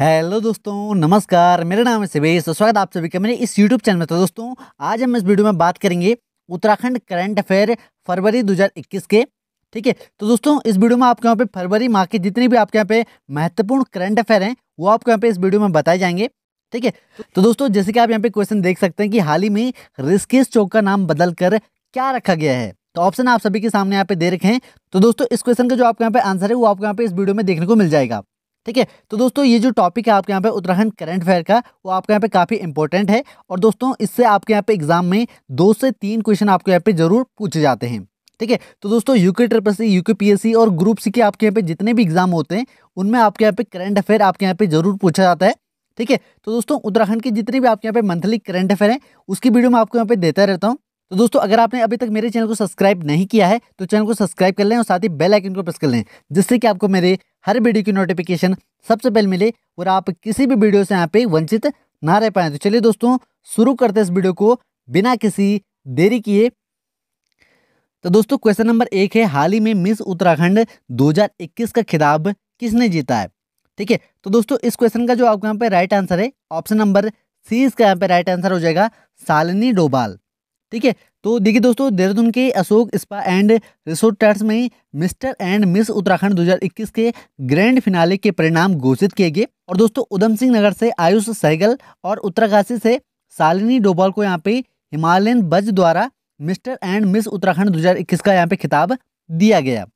hello दोस्तों नमस्कार मेरा नाम है सिवेश स्वागत आप सभी का मेरे इस यूट्यूब चैनल में तो दोस्तों आज हम इस वीडियो में बात करेंगे उत्तराखंड करंट अफेयर फरवरी 2021 के ठीक है तो दोस्तों इस वीडियो में आपके यहाँ पे फरवरी माह के जितने भी आपके यहाँ पे महत्वपूर्ण करंट अफेयर हैं वो आपके यहाँ पे इस वीडियो में बताए जाएंगे ठीक है तो दोस्तों जैसे कि आप यहाँ पे क्वेश्चन देख सकते हैं कि हाल ही में रिस्किस चौक का नाम बदल कर क्या रखा गया है तो ऑप्शन आप सभी के सामने यहाँ पे दे रखे हैं तो दोस्तों इस क्वेश्चन का जो आपके यहाँ पे आंसर है वो आपके यहाँ पे इस वीडियो में देखने को मिल जाएगा ठीक है तो दोस्तों ये जो टॉपिक है आपके यहाँ पे उत्तराखंड करंट अफेयर का वो आपके यहाँ पे काफ़ी इंपॉर्टेंट है और दोस्तों इससे आपके यहाँ पे एग्जाम में दो से तीन क्वेश्चन आपके यहाँ पे जरूर पूछे जाते हैं ठीक है तो दोस्तों UK triple C UK PSC और ग्रुप सी के आपके यहाँ पे जितने भी एग्जाम होते हैं उनमें आपके यहाँ पे करंट अफेयर आपके यहाँ पे जरूर पूछा जाता है ठीक है तो दोस्तों उत्तराखंड के जितने भी आपके यहाँ पे मंथली करंट अफेयर हैं उसकी वीडियो मैं आपको यहाँ पे देता रहता हूँ तो दोस्तों अगर आपने अभी तक मेरे चैनल को सब्सक्राइब नहीं किया है तो चैनल को सब्सक्राइब कर लें और साथ ही बेल आइकन को प्रेस कर लें जिससे कि आपको मेरे हर वीडियो की नोटिफिकेशन सबसे पहले मिले और आप किसी भी वीडियो से यहाँ पे वंचित ना रह पाए तो चलिए दोस्तों शुरू करते हैं इस वीडियो को बिना किसी देरी किए तो दोस्तों क्वेश्चन नंबर एक है हाल ही में मिस उत्तराखंड दो का खिताब किसने जीता है ठीक है तो दोस्तों इस क्वेश्चन का जो आपको यहाँ पे राइट आंसर है ऑप्शन नंबर सी इसका यहाँ पे राइट आंसर हो जाएगा सालिनी डोबाल ठीक है तो देखिए दोस्तों देहरादून के अशोक स्पा एंड रिसोर्ट टर्स में मिस्टर एंड मिस उत्तराखंड 2021 के ग्रैंड फिनाले के परिणाम घोषित किए गए और दोस्तों उधम सिंह नगर से आयुष सहगल और उत्तरकाशी से सालिनी डोबाल को यहाँ पे हिमालयन बज द्वारा मिस्टर एंड मिस उत्तराखंड 2021 का यहाँ पे खिताब दिया गया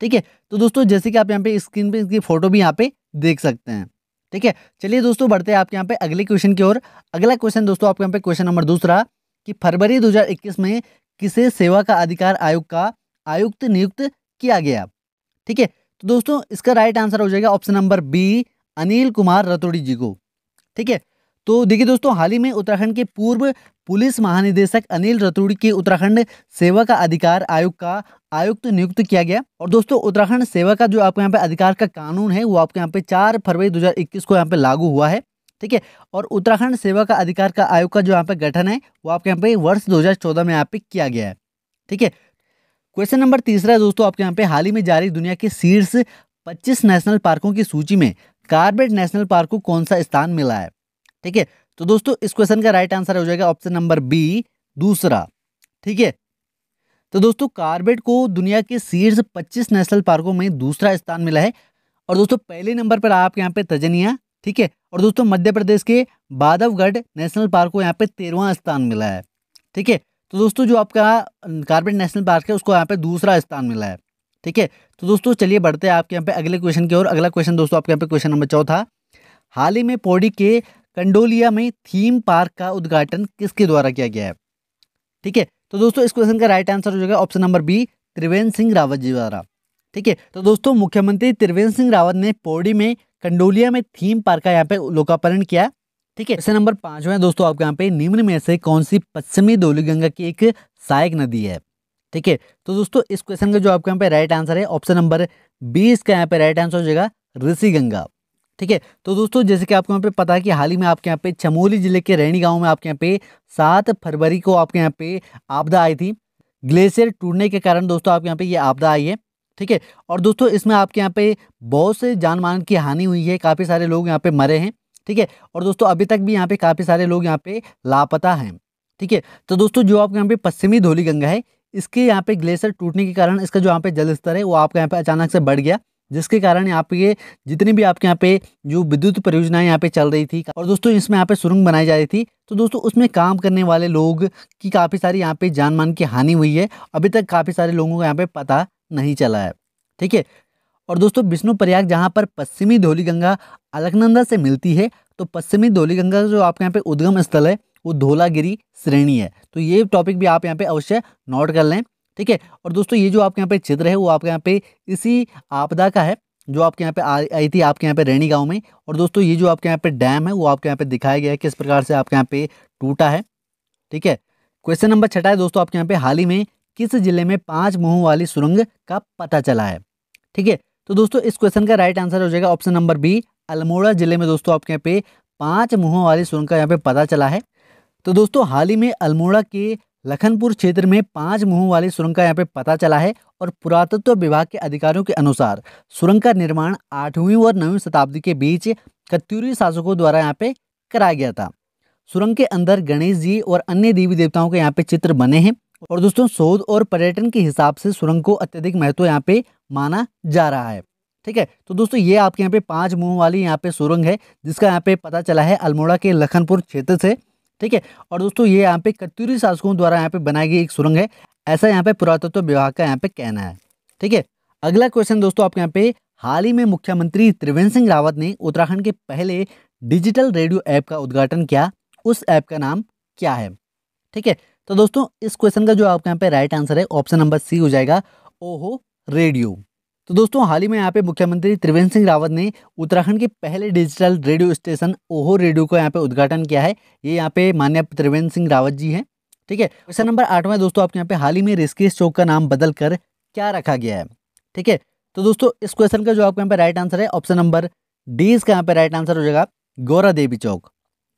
ठीक है तो दोस्तों जैसे कि आप यहाँ पे स्क्रीन पे इसकी फोटो भी यहाँ पे देख सकते हैं ठीक है चलिए दोस्तों बढ़ते हैं आपके यहाँ पे अगले क्वेश्चन की ओर अगला क्वेश्चन दोस्तों आपके यहाँ पे क्वेश्चन नंबर दूसरा कि फरवरी 2021 में किसे सेवा का अधिकार आयोग का आयुक्त नियुक्त किया गया ठीक है तो दोस्तों इसका राइट आंसर हो जाएगा option number B Anil Kumar Ratori ji को ठीक है तो देखिए दोस्तों हाल ही में उत्तराखंड के पूर्व पुलिस महानिदेशक अनिल रतूड़ी के उत्तराखंड सेवा का अधिकार आयोग का आयुक्त तो नियुक्त किया गया और दोस्तों उत्तराखंड सेवा का जो आपके यहाँ पे अधिकार का कानून है वो आपके यहाँ पे चार फरवरी 2021 को यहाँ पे लागू हुआ है ठीक है और उत्तराखंड सेवा का अधिकार का आयोग का जो यहाँ पे गठन है वो आपके यहाँ पे वर्ष 2014 में यहाँ पे किया गया है ठीक है क्वेश्चन नंबर तीसरा दोस्तों आपके यहाँ पे हाल ही में जारी दुनिया के शीर्ष पच्चीस नेशनल पार्कों की सूची में कार्बेट नेशनल पार्क को कौन सा स्थान मिला है ठीक है तो दोस्तों इस क्वेश्चन का राइट आंसर हो जाएगा ऑप्शन नंबर बी दूसरा ठीक है तो दोस्तों कार्बेट को दुनिया के शीर्ष 25 नेशनल पार्कों में दूसरा स्थान मिला है और दोस्तों पहले नंबर पर आपके यहाँ पे तजनिया ठीक है और दोस्तों मध्य प्रदेश के बाधवगढ़ नेशनल पार्क को यहाँ पे तेरहवा स्थान मिला है ठीक है तो दोस्तों जो आपका कार्बेट नेशनल पार्क है उसको यहाँ पे दूसरा स्थान मिला है ठीक है तो दोस्तों चलिए बढ़ते हैं आपके यहाँ पे अगले क्वेश्चन की ओर अगला क्वेश्चन दोस्तों आपके यहाँ पे क्वेश्चन नंबर चौथा हाल ही में पौड़ी के कंडोलिया में थीम पार्क का उद्घाटन किसके द्वारा किया गया है ठीक है तो दोस्तों इस क्वेश्चन का राइट आंसर हो जाएगा option number B Trivendra Singh Rawat ji द्वारा ठीक है तो दोस्तों मुख्यमंत्री त्रिवेंद्र सिंह रावत ने पौड़ी में कंडोलिया में थीम पार्क का यहाँ पे लोकार्पण किया है ठीक है क्वेश्चन नंबर पांचवा है दोस्तों आपके यहाँ पे निम्न में से कौन सी पश्चिमी धौली गंगा की एक सहायक नदी है ठीक है तो दोस्तों इस क्वेश्चन का जो आपके यहाँ पे राइट आंसर है ऑप्शन नंबर बीस का यहाँ पे राइट आंसर हो जाएगा ऋषि गंगा ठीक है तो दोस्तों जैसे कि आपको यहाँ पे पता है कि हाल ही में आपके यहाँ पे चमोली जिले के रैणी गांव में आपके यहाँ पे सात फरवरी को आपके यहाँ पे आपदा आई थी ग्लेशियर टूटने के कारण दोस्तों आपके यहाँ पे ये आपदा आई है ठीक है और दोस्तों इसमें आपके यहाँ पे बहुत से जान मान की हानि हुई है काफ़ी सारे लोग यहाँ पे मरे हैं ठीक है और दोस्तों अभी तक भी यहाँ पे काफ़ी सारे लोग यहाँ पे लापता हैं ठीक है तो दोस्तों जो आपके यहाँ पे पश्चिमी धोली गंगा है इसके यहाँ पे ग्लेशियर टूटने के कारण इसका जो यहाँ पे जल स्तर है वो आपके यहाँ पे अचानक से बढ़ गया जिसके कारण यहाँ पे ये जितनी भी आपके यहाँ पे जो विद्युत परियोजनाएं यहाँ पे चल रही थी और दोस्तों इसमें यहाँ पे सुरंग बनाई जा रही थी तो दोस्तों उसमें काम करने वाले लोग की काफ़ी सारी यहाँ पे जान मान की हानि हुई है अभी तक काफ़ी सारे लोगों को यहाँ पे पता नहीं चला है ठीक है और दोस्तों विष्णु प्रयाग जहाँ पर पश्चिमी धोली गंगा अलकनंदा से मिलती है तो पश्चिमी धोली गंगा जो आपके यहाँ पे उद्गम स्थल है वो धोलागिरी श्रेणी है तो ये टॉपिक भी आप यहाँ पे अवश्य नोट कर लें ठीक है और दोस्तों ये जो आपके यहाँ पे चित्र है वो आपके यहाँ पे इसी आपदा का है जो आपके यहाँ पे आई थी आपके यहाँ पे रैनी गाँव में और दोस्तों ये जो आपके यहाँ पे डैम है वो आपके यहाँ पे दिखाया गया है किस प्रकार से आपके यहाँ पे टूटा है ठीक है क्वेश्चन नंबर छठा है दोस्तों आपके यहाँ पे हाल ही में किस जिले में पांच मुंह वाली सुरंग का पता चला है ठीक है तो दोस्तों इस क्वेश्चन का राइट आंसर हो जाएगा ऑप्शन नंबर बी अल्मोड़ा जिले में दोस्तों आपके यहाँ पे पांच मुंह वाली सुरंग का यहाँ पे पता चला है तो दोस्तों हाल ही में अल्मोड़ा के लखनपुर क्षेत्र में पांच मुंह वाली सुरंग का यहाँ पे पता चला है और पुरातत्व विभाग के अधिकारियों के अनुसार सुरंग का निर्माण आठवीं और नवीं शताब्दी के बीच कत्यूरी शासकों द्वारा यहाँ पे कराया गया था सुरंग के अंदर गणेश जी और अन्य देवी देवताओं के यहाँ पे चित्र बने हैं और दोस्तों शोध और पर्यटन के हिसाब से सुरंग को अत्यधिक महत्व यहाँ पे माना जा रहा है ठीक है तो दोस्तों ये आपके यहाँ पे पांच मुंह वाली यहाँ पे सुरंग है जिसका यहाँ पे पता चला है अल्मोड़ा के लखनपुर क्षेत्र से ठीक है और दोस्तों ये यहाँ पे कत्यूरी शासकों द्वारा यहाँ पे बनाई गई एक सुरंग है ऐसा यहाँ पे पुरातत्व विभाग का यहाँ पे कहना है ठीक है अगला क्वेश्चन दोस्तों आपके यहाँ पे हाल ही में मुख्यमंत्री त्रिवेंद्र सिंह रावत ने उत्तराखंड के पहले डिजिटल रेडियो ऐप का उद्घाटन किया उस ऐप का नाम क्या है ठीक है तो दोस्तों इस क्वेश्चन का जो आपके यहाँ पे राइट आंसर है ऑप्शन नंबर सी हो जाएगा ओहो रेडियो तो दोस्तों हाल ही में यहाँ पे मुख्यमंत्री त्रिवेंद्र सिंह रावत ने उत्तराखंड के पहले डिजिटल रेडियो स्टेशन ओहो रेडियो को यहाँ पे उद्घाटन किया है ये यहाँ पे मान्य त्रिवेंद्र सिंह रावत जी हैं ठीक है क्वेश्चन नंबर आठ में दोस्तों आपके यहाँ पे हाल ही में रिस्केश चौक का नाम बदल कर क्या रखा गया है ठीक है तो दोस्तों इस क्वेश्चन का जो आपके यहाँ पे राइट आंसर है ऑप्शन नंबर डी इसका यहाँ पे राइट आंसर हो जाएगा गौरा देवी चौक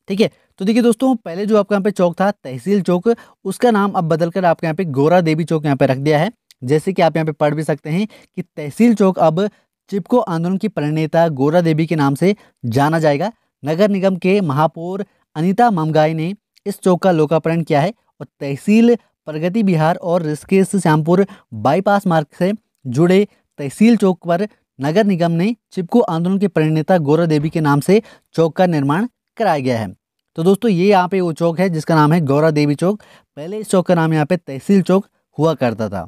ठीक है तो देखिए दोस्तों पहले जो आपके यहाँ पे चौक था तहसील चौक उसका नाम अब बदलकर आपके यहाँ पे गोरा देवी चौक यहाँ पे रख दिया है जैसे कि आप यहाँ पे पढ़ भी सकते हैं कि तहसील चौक अब चिपको आंदोलन की प्रणेता गोरा देवी के नाम से जाना जाएगा नगर निगम के महापौर अनिता ममगाई ने इस चौक का लोकार्पण किया है और तहसील प्रगति बिहार और ऋषिकेश श्यामपुर बाईपास मार्ग से जुड़े तहसील चौक पर नगर निगम ने चिपको आंदोलन के प्रणेता गोरा देवी के नाम से चौक का निर्माण कराया गया है तो दोस्तों ये यहाँ पे वो चौक है जिसका नाम है गौरा देवी चौक पहले इस चौक का नाम यहाँ पे तहसील चौक हुआ करता था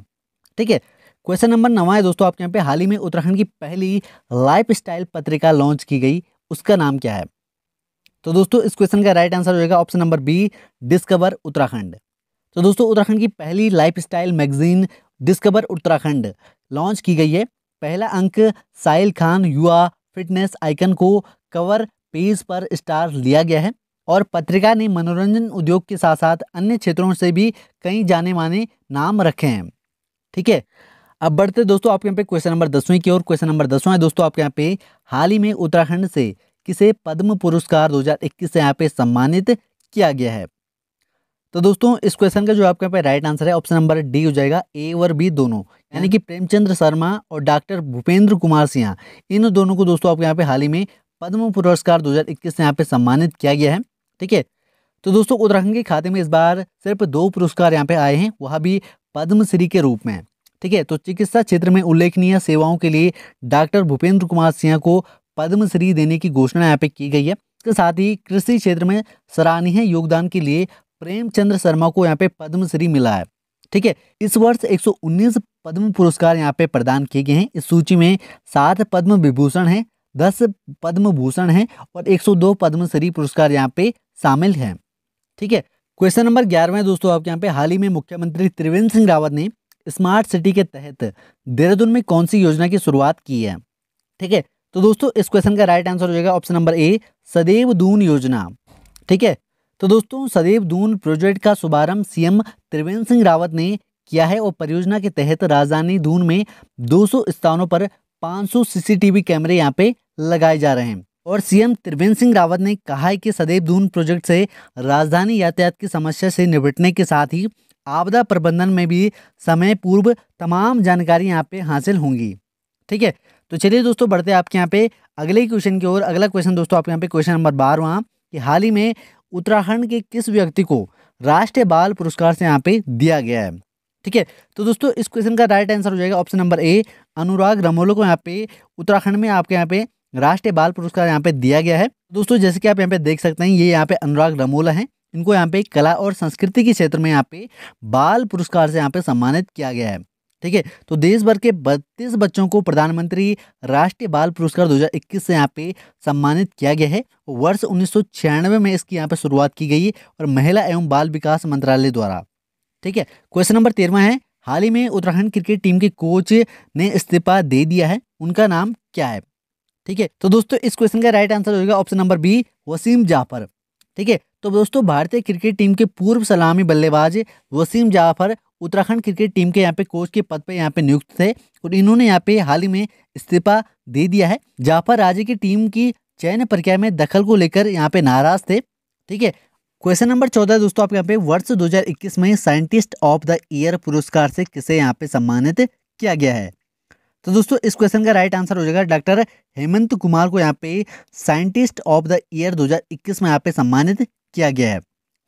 ठीक है क्वेश्चन नंबर नवा है दोस्तों आपके यहाँ पे हाल ही में उत्तराखंड की पहली लाइफ स्टाइल पत्रिका लॉन्च की गई उसका नाम क्या है तो दोस्तों इस क्वेश्चन का राइट आंसर होगा option number B discover Uttarakhand तो दोस्तों उत्तराखंड की पहली life magazine discover Uttarakhand launch की गई है पहला अंक साहिल खान युवा फिटनेस आइकन को कवर पेज पर स्टार लिया गया है और पत्रिका ने मनोरंजन उद्योग के साथ साथ अन्य क्षेत्रों से भी कई जाने माने नाम रखे हैं ठीक है अब बढ़ते दोस्तों आपके यहाँ पे क्वेश्चन नंबर दसवीं की ओर क्वेश्चन नंबर दसवां है दोस्तों आपके यहाँ पे हाल ही में उत्तराखंड से किसे पद्म पुरस्कार 2021 से यहाँ पे सम्मानित किया गया है तो दोस्तों इस क्वेश्चन का जो आपके यहाँ पे राइट आंसर है ऑप्शन नंबर डी हो जाएगा ए और बी दोनों यानी कि प्रेमचंद्र शर्मा और डॉक्टर भूपेंद्र कुमार सिंह इन दोनों को दोस्तों आपके यहाँ पे हाल ही में पद्म पुरस्कार 2021 से यहाँ पे सम्मानित किया गया है ठीक है तो दोस्तों उत्तराखंड के खाते में इस बार सिर्फ दो पुरस्कार यहाँ पे आए हैं वह भी पद्मश्री के रूप में ठीक है तो चिकित्सा क्षेत्र में उल्लेखनीय सेवाओं के लिए डॉक्टर भूपेंद्र कुमार सिंह को पद्मश्री देने की घोषणा यहाँ पे की गई है इसके साथ ही कृषि क्षेत्र में सराहनीय योगदान के लिए प्रेमचंद्र शर्मा को यहाँ पे पद्मश्री मिला है ठीक है इस वर्ष 119 पद्म पुरस्कार यहाँ पे प्रदान किए गए हैं इस सूची में सात पद्म विभूषण हैं दस पद्म भूषण हैं और एक सौ दो पद्मश्री पुरस्कार यहाँ पे शामिल हैं ठीक है क्वेश्चन नंबर ग्यारह दोस्तों आपके यहाँ पे हाल ही में मुख्यमंत्री त्रिवेंद्र सिंह रावत ने स्मार्ट सिटी के तहत देहरादून में कौन सी योजना की शुरुआत की है ठीक है तो दोस्तों इस क्वेश्चन का राइट आंसर हो जाएगा ऑप्शन नंबर ए सदैव दून योजना ठीक है तो दोस्तों सदैव दून प्रोजेक्ट का शुभारंभ सीएम त्रिवेंद्र सिंह रावत ने किया है और परियोजना के तहत राजधानी दून में 200 स्थानों पर 500 सीसीटीवी कैमरे यहाँ पे लगाए जा रहे हैं और सीएम त्रिवेंद्र सिंह रावत ने कहा है कि सदैव दून प्रोजेक्ट से राजधानी यातायात की समस्या से निपटने के साथ ही आपदा प्रबंधन में भी समय पूर्व तमाम जानकारी यहाँ पे हासिल होंगी ठीक है तो चलिए दोस्तों बढ़ते हैं आपके यहाँ पे अगले क्वेश्चन की ओर अगला क्वेश्चन दोस्तों आपके यहाँ पे क्वेश्चन नंबर बारहवा कि हाल ही में उत्तराखंड के किस व्यक्ति को राष्ट्रीय बाल पुरस्कार से यहाँ पे दिया गया है ठीक है तो दोस्तों इस क्वेश्चन का राइट आंसर हो जाएगा ऑप्शन नंबर ए अनुराग रमोलो को यहाँ पे उत्तराखंड में आपके यहाँ पे राष्ट्रीय बाल पुरस्कार यहाँ पे दिया गया है दोस्तों जैसे कि आप यहाँ पे देख सकते हैं ये यहाँ पे अनुराग रमोला है इनको यहाँ पे कला और संस्कृति के क्षेत्र में यहाँ पे बाल पुरस्कार से यहाँ पे सम्मानित किया गया है ठीक है तो देश भर के बत्तीस बच्चों को प्रधानमंत्री राष्ट्रीय बाल पुरस्कार 2021 से यहाँ पे सम्मानित किया गया है वर्ष उन्नीस में इसकी यहाँ पे शुरुआत की गई और महिला एवं बाल विकास मंत्रालय द्वारा ठीक है क्वेश्चन नंबर तेरवा है हाल ही में उत्तराखंड क्रिकेट टीम के कोच ने इस्तीफा दे दिया है उनका नाम क्या है ठीक है तो दोस्तों इस क्वेश्चन का राइट आंसर होगा option number B Wasim Jaffer ठीक है तो दोस्तों भारतीय क्रिकेट टीम के पूर्व सलामी बल्लेबाज वसीम जाफर उत्तराखंड क्रिकेट टीम के यहाँ पे कोच के पद पे यहाँ पे नियुक्त थे और इन्होंने यहाँ पे हाल ही में इस्तीफा दे दिया है जाफर राज्य की टीम की चयन प्रक्रिया में दखल को लेकर यहाँ पे नाराज थे ठीक है क्वेश्चन नंबर चौदह दोस्तों आप यहाँ पे वर्ष 2021 में साइंटिस्ट ऑफ द ईयर पुरस्कार से किसे यहाँ पे सम्मानित किया गया है तो दोस्तों इस क्वेश्चन का राइट आंसर हो जाएगा डॉक्टर हेमंत कुमार को यहाँ पे साइंटिस्ट ऑफ द ईयर 2021 में यहाँ पे सम्मानित किया गया है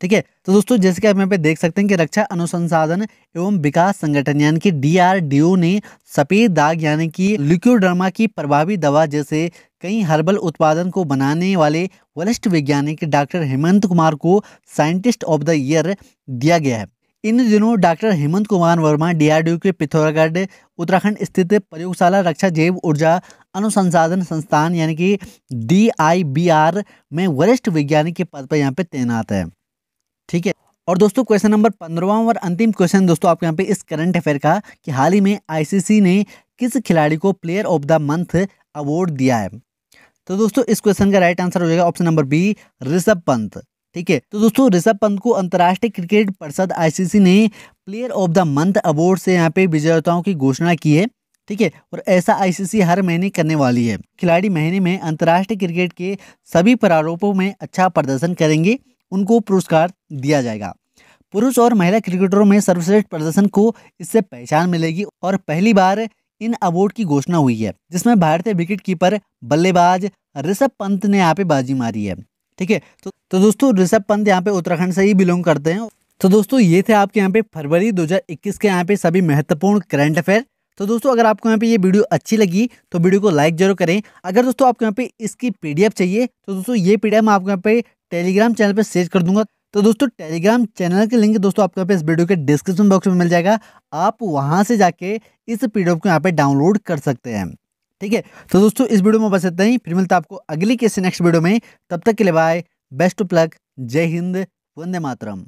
ठीक है तो दोस्तों जैसे कि आप यहाँ पे देख सकते हैं कि रक्षा अनुसंसाधन एवं विकास संगठन यानी कि डीआरडीओ ने सफेद दाग यानी कि ल्यूकोड्रामा की प्रभावी दवा जैसे कई हर्बल उत्पादन को बनाने वाले वरिष्ठ वैज्ञानिक डॉक्टर हेमंत कुमार को साइंटिस्ट ऑफ द ईयर दिया गया है इन दिनों डॉक्टर हेमंत कुमार वर्मा डीआरडीओ के पिथौरागढ़ उत्तराखंड स्थित प्रयोगशाला रक्षा जैव ऊर्जा अनुसंसाधन संस्थान यानी कि डीआईबीआर में वरिष्ठ वैज्ञानिक के पद पर यहाँ पे तैनात है ठीक है और दोस्तों क्वेश्चन नंबर पंद्रवा और अंतिम क्वेश्चन दोस्तों आपके यहाँ पे इस करंट अफेयर का कि हाल ही में आईसीसी ने किस खिलाड़ी को player of the month award दिया है तो दोस्तों इस क्वेश्चन का राइट आंसर हो जाएगा option number B Rishabh Pant ठीक है तो दोस्तों ऋषभ पंत को अंतर्राष्ट्रीय क्रिकेट परिषद आईसीसी ने player of the month award से यहाँ पे विजेताओं की घोषणा की है ठीक है और ऐसा आईसीसी हर महीने करने वाली है खिलाड़ी महीने में अंतर्राष्ट्रीय क्रिकेट के सभी प्रारूपों में अच्छा प्रदर्शन करेंगे उनको पुरस्कार दिया जाएगा पुरुष और महिला क्रिकेटरों में सर्वश्रेष्ठ प्रदर्शन को इससे पहचान मिलेगी और पहली बार इन अवार्ड की घोषणा हुई है जिसमें भारतीय विकेट कीपर बल्लेबाज ऋषभ पंत ने यहाँ पे बाजी मारी है ठीक है तो, तो दोस्तों ऋषभ पंत यहाँ पे उत्तराखंड से ही बिलोंग करते हैं तो दोस्तों ये थे आपके यहाँ पे फरवरी 2021 के यहाँ पे सभी महत्वपूर्ण करंट अफेयर तो दोस्तों अगर आपको यहाँ पे ये वीडियो अच्छी लगी तो वीडियो को लाइक जरूर करें अगर दोस्तों आपको यहाँ पे इसकी पीडीएफ चाहिए तो दोस्तों ये पीडीएफ मैं आपको यहाँ पे टेलीग्राम चैनल पर सर्च कर दूंगा तो दोस्तों टेलीग्राम चैनल के लिंक दोस्तों आपको यहाँ पे इस वीडियो के डिस्क्रिप्शन बॉक्स में मिल जाएगा आप वहाँ से जाके इस पीडीएफ को यहाँ पे डाउनलोड कर सकते हैं ठीक है तो दोस्तों इस वीडियो में बस इतना ही फिर मिलता है आपको अगली किसी नेक्स्ट वीडियो में तब तक के लिए बाय बेस्ट ऑफ लक जय हिंद वंदे मातरम